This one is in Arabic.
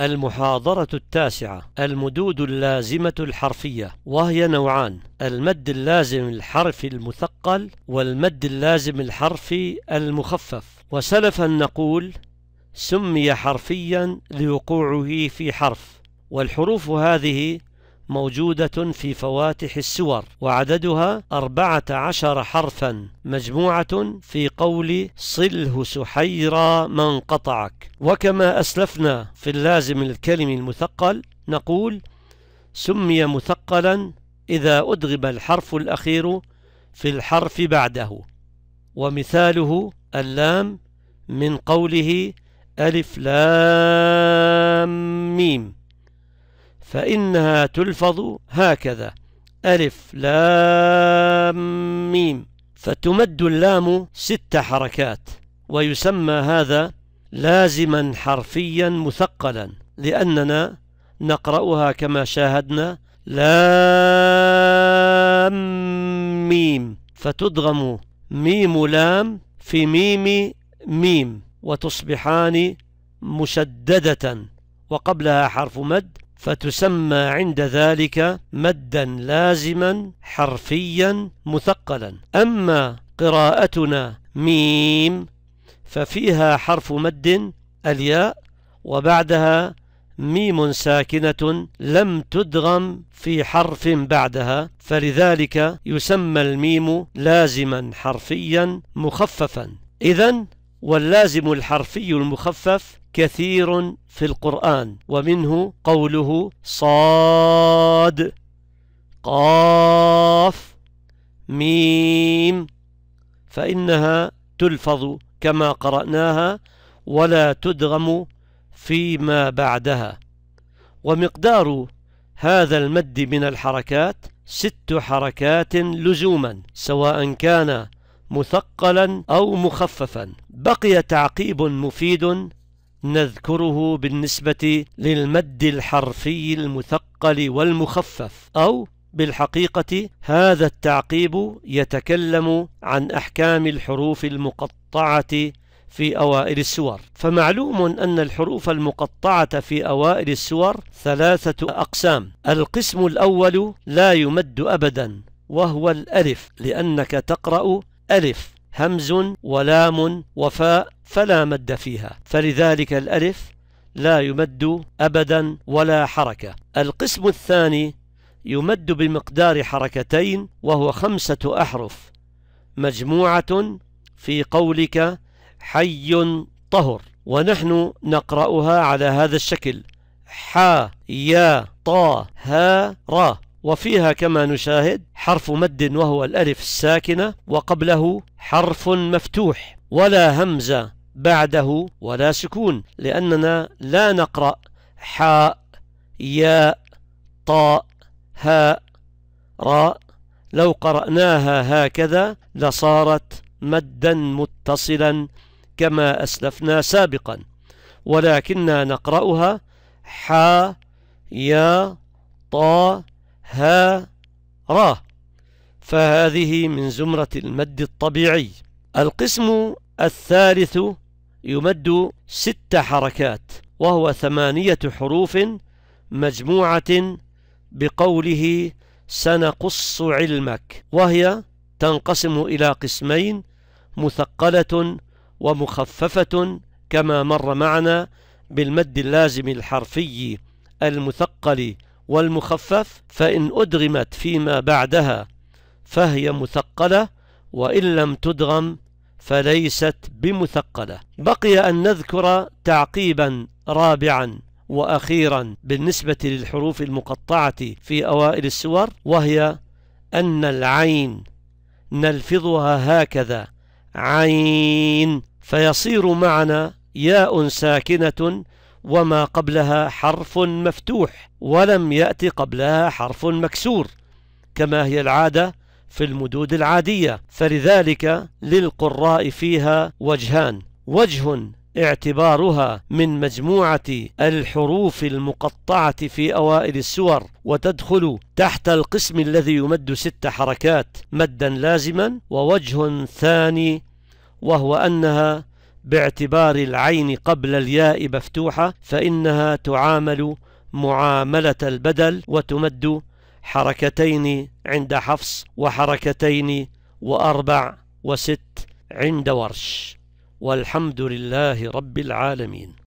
المحاضرة التاسعة المدود اللازمة الحرفية وهي نوعان المد اللازم الحرفي المثقل والمد اللازم الحرفي المخفف وسلفا نقول سمي حرفيا لوقوعه في حرف والحروف هذه موجودة في فواتح السور وعددها أربعة عشر حرفا مجموعة في قول صله سحيرا من قطعك وكما أسلفنا في اللازم الكلم المثقل نقول سمي مثقلا إذا أدغب الحرف الأخير في الحرف بعده ومثاله اللام من قوله ألف لام ميم فإنها تلفظ هكذا ألف لام ميم فتمد اللام ست حركات ويسمى هذا لازما حرفيا مثقلا لأننا نقرأها كما شاهدنا لام ميم فتدغم ميم لام في ميم ميم وتصبحان مشددة وقبلها حرف مد فتسمى عند ذلك مدا لازما حرفيا مثقلا أما قراءتنا ميم ففيها حرف مد الياء وبعدها ميم ساكنة لم تدغم في حرف بعدها فلذلك يسمى الميم لازما حرفيا مخففا إذا واللازم الحرفي المخفف كثير في القرآن ومنه قوله صاد قاف ميم فإنها تلفظ كما قرأناها ولا تدغم فيما بعدها ومقدار هذا المد من الحركات ست حركات لزوما سواء كان مثقلا أو مخففا بقي تعقيب مفيد نذكره بالنسبة للمد الحرفي المثقل والمخفف أو بالحقيقة هذا التعقيب يتكلم عن أحكام الحروف المقطعة في أوائل السور فمعلوم أن الحروف المقطعة في أوائل السور ثلاثة أقسام القسم الأول لا يمد أبدا وهو الألف لأنك تقرأ ألف همز ولام وفاء فلا مد فيها فلذلك الألف لا يمد أبدا ولا حركة القسم الثاني يمد بمقدار حركتين وهو خمسة أحرف مجموعة في قولك حي طهر ونحن نقرأها على هذا الشكل حا يا طا ها را وفيها كما نشاهد حرف مد وهو الألف الساكنة وقبله حرف مفتوح ولا همزة بعده ولا سكون لأننا لا نقرأ حاء ياء طاء هاء راء لو قرأناها هكذا لصارت مدا متصلا كما أسلفنا سابقا ولكننا نقرأها حا يا طاء ها راء فهذه من زمرة المد الطبيعي القسم الثالث يمد ست حركات وهو ثمانية حروف مجموعة بقوله سنقص علمك وهي تنقسم إلى قسمين مثقلة ومخففة كما مر معنا بالمد اللازم الحرفي المثقل والمخفف فإن أدغمت فيما بعدها فهي مثقلة وإن لم تدغم فليست بمثقلة بقي أن نذكر تعقيبا رابعا وأخيرا بالنسبة للحروف المقطعة في أوائل السور وهي أن العين نلفظها هكذا عين فيصير معنا ياء ساكنة وما قبلها حرف مفتوح ولم يأتي قبلها حرف مكسور كما هي العادة في المدود العادية فلذلك للقراء فيها وجهان وجه اعتبارها من مجموعة الحروف المقطعة في أوائل السور وتدخل تحت القسم الذي يمد ست حركات مدا لازما ووجه ثاني وهو أنها باعتبار العين قبل الياء مفتوحة فإنها تعامل معاملة البدل وتمد حركتين عند حفص وحركتين وأربع وست عند ورش والحمد لله رب العالمين